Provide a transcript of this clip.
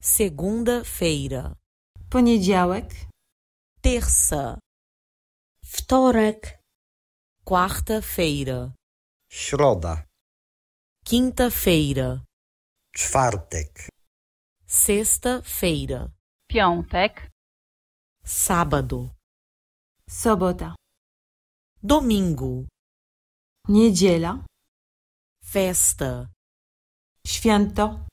segunda-feira, poniedziałek, terça, wtorek, quarta-feira, środa, quinta-feira, czwartek, sexta-feira, piątek, sábado, sobota, domingo, niedziela, festa, święto